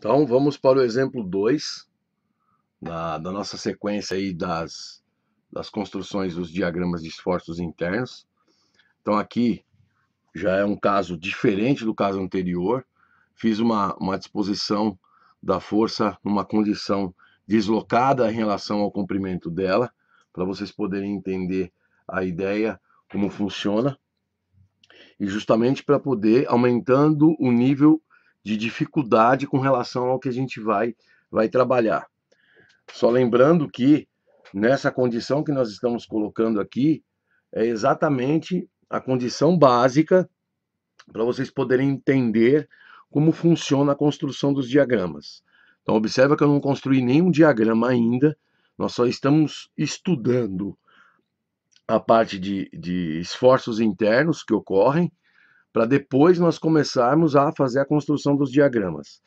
Então vamos para o exemplo 2 da, da, nossa sequência aí das, das construções dos diagramas de esforços internos. Então aqui já é um caso diferente do caso anterior. Fiz uma, uma disposição da força numa condição deslocada em relação ao comprimento dela, para vocês poderem entender a ideia, como funciona, e justamente para poder aumentando o nível de dificuldade com relação ao que a gente vai, vai trabalhar. Só lembrando que nessa condição que nós estamos colocando aqui é exatamente a condição básica para vocês poderem entender como funciona a construção dos diagramas. Então, observa que eu não construí nenhum diagrama ainda, nós só estamos estudando a parte de, de esforços internos que ocorrem para depois nós começarmos a fazer a construção dos diagramas.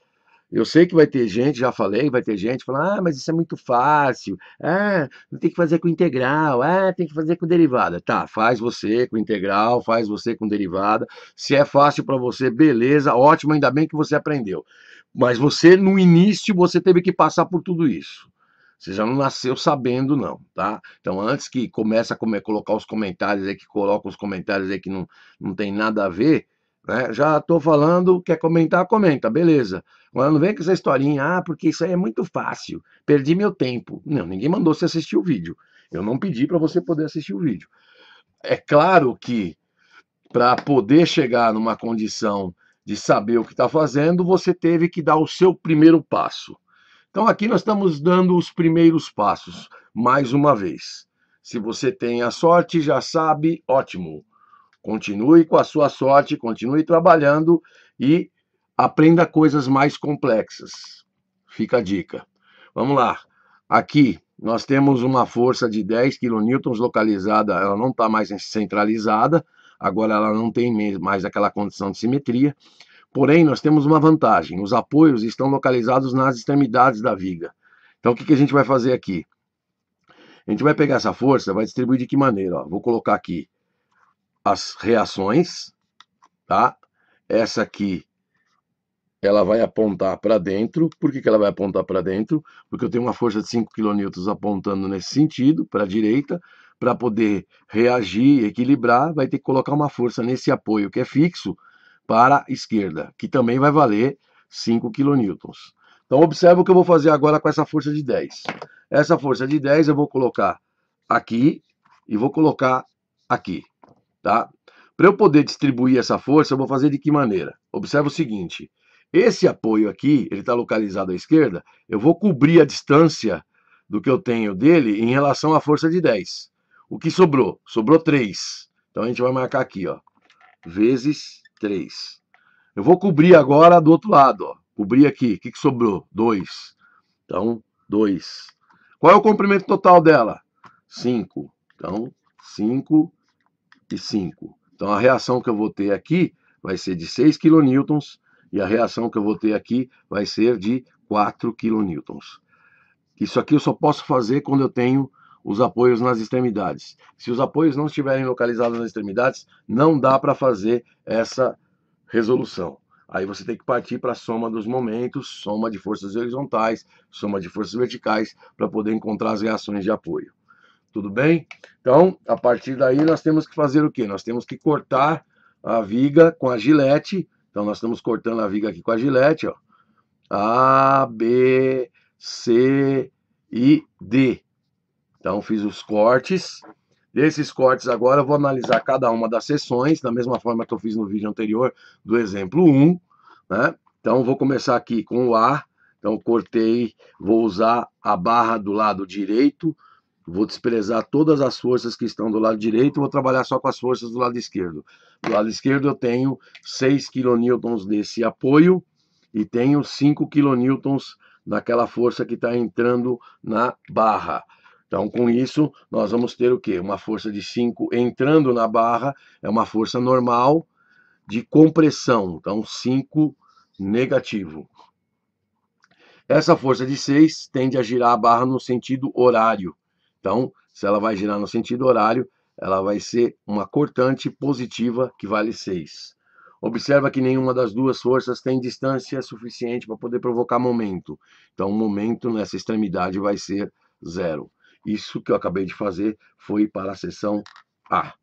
Eu sei que vai ter gente, já falei, vai ter gente falando, ah, mas isso é muito fácil, ah, é, não tem que fazer com integral, ah, tem que fazer com derivada. Tá, faz você com integral, faz você com derivada. Se é fácil para você, beleza, ótimo, ainda bem que você aprendeu. Mas você, no início, você teve que passar por tudo isso. Você já não nasceu sabendo, não, tá? Então, antes que comece a comer, colocar os comentários aí, que coloca os comentários aí que não, não tem nada a ver, né? Já tô falando, quer comentar, comenta, beleza. Agora não vem com essa historinha, ah, porque isso aí é muito fácil, perdi meu tempo. Não, ninguém mandou você assistir o vídeo. Eu não pedi para você poder assistir o vídeo. É claro que para poder chegar numa condição de saber o que está fazendo, você teve que dar o seu primeiro passo. Então aqui nós estamos dando os primeiros passos, mais uma vez. Se você tem a sorte, já sabe, ótimo. Continue com a sua sorte, continue trabalhando e aprenda coisas mais complexas. Fica a dica. Vamos lá. Aqui nós temos uma força de 10 kN localizada, ela não está mais centralizada, agora ela não tem mais aquela condição de simetria. Porém, nós temos uma vantagem: os apoios estão localizados nas extremidades da viga. Então, o que, que a gente vai fazer aqui? A gente vai pegar essa força, vai distribuir de que maneira? Ó? Vou colocar aqui as reações, tá? Essa aqui, ela vai apontar para dentro. Por que, que ela vai apontar para dentro? Porque eu tenho uma força de 5 kN apontando nesse sentido, para a direita. Para poder reagir, equilibrar, vai ter que colocar uma força nesse apoio que é fixo, para a esquerda, que também vai valer 5 kN. Então, observa o que eu vou fazer agora com essa força de 10. Essa força de 10 eu vou colocar aqui e vou colocar aqui, tá? Para eu poder distribuir essa força, eu vou fazer de que maneira? Observa o seguinte, esse apoio aqui, ele está localizado à esquerda, eu vou cobrir a distância do que eu tenho dele em relação à força de 10. O que sobrou? Sobrou 3. Então, a gente vai marcar aqui, ó, vezes 3. Eu vou cobrir agora do outro lado, ó. Cobrir aqui. O que, que sobrou? 2. Então, 2. Qual é o comprimento total dela? 5. Então, 5 e 5. Então, a reação que eu vou ter aqui vai ser de 6 kN e a reação que eu vou ter aqui vai ser de 4 kN. Isso aqui eu só posso fazer quando eu tenho os apoios nas extremidades. Se os apoios não estiverem localizados nas extremidades, não dá para fazer essa resolução. Aí você tem que partir para a soma dos momentos, soma de forças horizontais, soma de forças verticais, para poder encontrar as reações de apoio. Tudo bem? Então, a partir daí, nós temos que fazer o quê? Nós temos que cortar a viga com a gilete. Então, nós estamos cortando a viga aqui com a gilete, ó. A, B, C e D. Então fiz os cortes. Desses cortes agora eu vou analisar cada uma das sessões, da mesma forma que eu fiz no vídeo anterior do exemplo 1. Né? Então vou começar aqui com o A. Então cortei, vou usar a barra do lado direito, vou desprezar todas as forças que estão do lado direito, vou trabalhar só com as forças do lado esquerdo. Do lado esquerdo eu tenho 6 kN desse apoio e tenho 5 kN daquela força que está entrando na barra. Então, com isso, nós vamos ter o quê? Uma força de 5 entrando na barra, é uma força normal de compressão. Então, 5 negativo. Essa força de 6 tende a girar a barra no sentido horário. Então, se ela vai girar no sentido horário, ela vai ser uma cortante positiva que vale 6. Observa que nenhuma das duas forças tem distância suficiente para poder provocar momento. Então, o momento nessa extremidade vai ser zero. Isso que eu acabei de fazer foi para a seção A.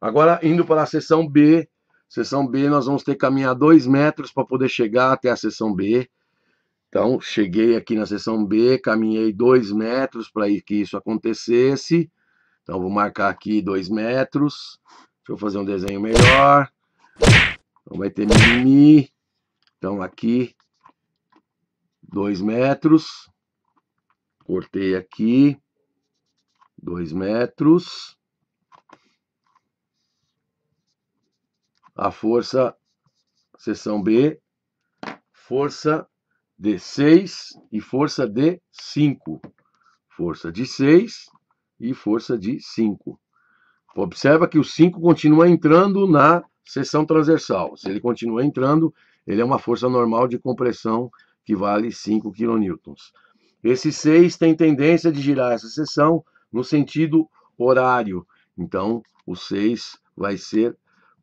Agora, indo para a seção B, seção B nós vamos ter que caminhar dois metros para poder chegar até a seção B. Então, cheguei aqui na seção B, caminhei dois metros para que isso acontecesse. Então, vou marcar aqui dois metros. Deixa eu fazer um desenho melhor. Então, vai ter mimimi. Então, aqui, dois metros. Cortei aqui, 2 metros. A força, seção B, força de 6 e força de 5. Força de 6 e força de 5. Observa que o 5 continua entrando na seção transversal. Se ele continua entrando, ele é uma força normal de compressão que vale 5 kN. Esse 6 tem tendência de girar essa seção no sentido horário. Então, o 6 vai ser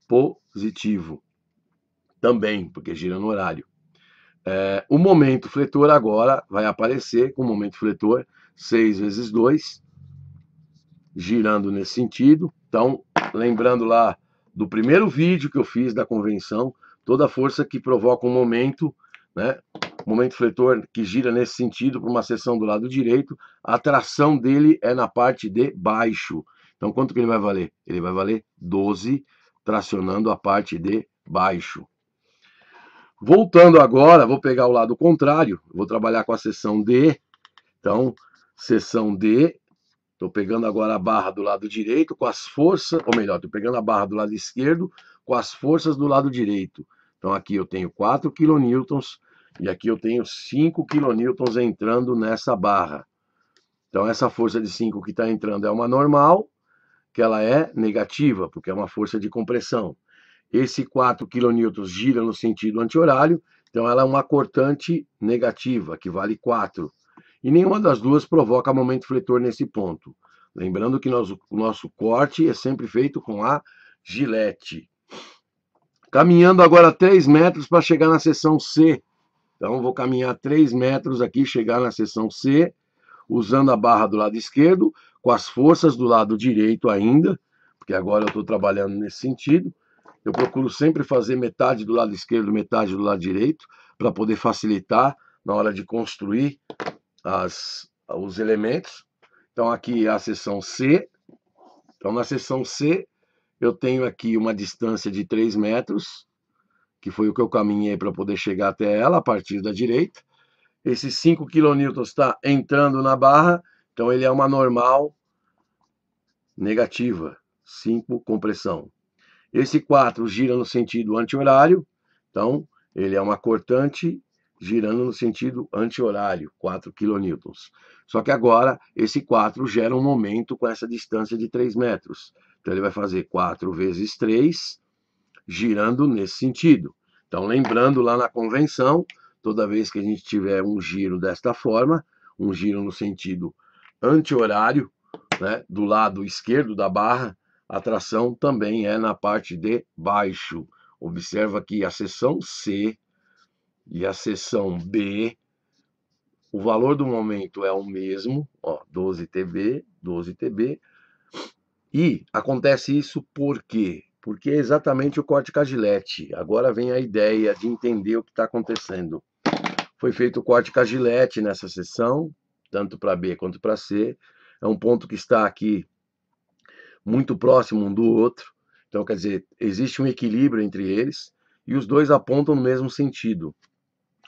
positivo também, porque gira no horário. É, o momento fletor agora vai aparecer com o momento fletor 6 vezes 2, girando nesse sentido. Então, lembrando lá do primeiro vídeo que eu fiz da convenção, toda força que provoca um momento, né, momento fletor que gira nesse sentido para uma seção do lado direito, a tração dele é na parte de baixo. Então, quanto que ele vai valer? Ele vai valer 12, tracionando a parte de baixo. Voltando agora, vou pegar o lado contrário, vou trabalhar com a seção D. Então, seção D, estou pegando agora a barra do lado direito com as forças, ou melhor, estou pegando a barra do lado esquerdo com as forças do lado direito. Então, aqui eu tenho 4 kN e aqui eu tenho 5 kN entrando nessa barra. Então essa força de 5 que está entrando é uma normal, que ela é negativa, porque é uma força de compressão. Esse 4 kN gira no sentido anti-horário, então ela é uma cortante negativa, que vale 4. E nenhuma das duas provoca momento fletor nesse ponto. Lembrando que o nosso corte é sempre feito com a gilete. Caminhando agora 3 metros para chegar na seção C, então, vou caminhar 3 metros aqui, chegar na seção C, usando a barra do lado esquerdo, com as forças do lado direito ainda, porque agora eu estou trabalhando nesse sentido. Eu procuro sempre fazer metade do lado esquerdo, metade do lado direito, para poder facilitar na hora de construir as, os elementos. Então, aqui é a seção C. Então, na seção C, eu tenho aqui uma distância de 3 metros, que foi o que eu caminhei para poder chegar até ela, a partir da direita. Esse 5 kN está entrando na barra, então ele é uma normal negativa, 5 compressão. Esse 4 gira no sentido anti-horário, então ele é uma cortante girando no sentido anti-horário, 4 kN. Só que agora esse 4 gera um momento com essa distância de 3 metros. Então ele vai fazer 4 vezes 3, girando nesse sentido. Então, lembrando lá na convenção, toda vez que a gente tiver um giro desta forma, um giro no sentido anti-horário, né, do lado esquerdo da barra, a tração também é na parte de baixo. Observa que a seção C e a seção B, o valor do momento é o mesmo, ó, 12 TB, 12 TB. E acontece isso porque porque é exatamente o corte com Agora vem a ideia de entender o que está acontecendo. Foi feito o corte com nessa sessão, tanto para B quanto para C. É um ponto que está aqui muito próximo um do outro. Então, quer dizer, existe um equilíbrio entre eles e os dois apontam no mesmo sentido,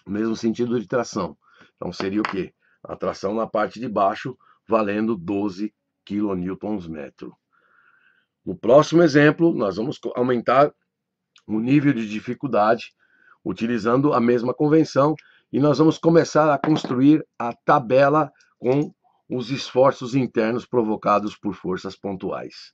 no mesmo sentido de tração. Então, seria o quê? A tração na parte de baixo valendo 12 kN metro. No próximo exemplo, nós vamos aumentar o nível de dificuldade utilizando a mesma convenção e nós vamos começar a construir a tabela com os esforços internos provocados por forças pontuais.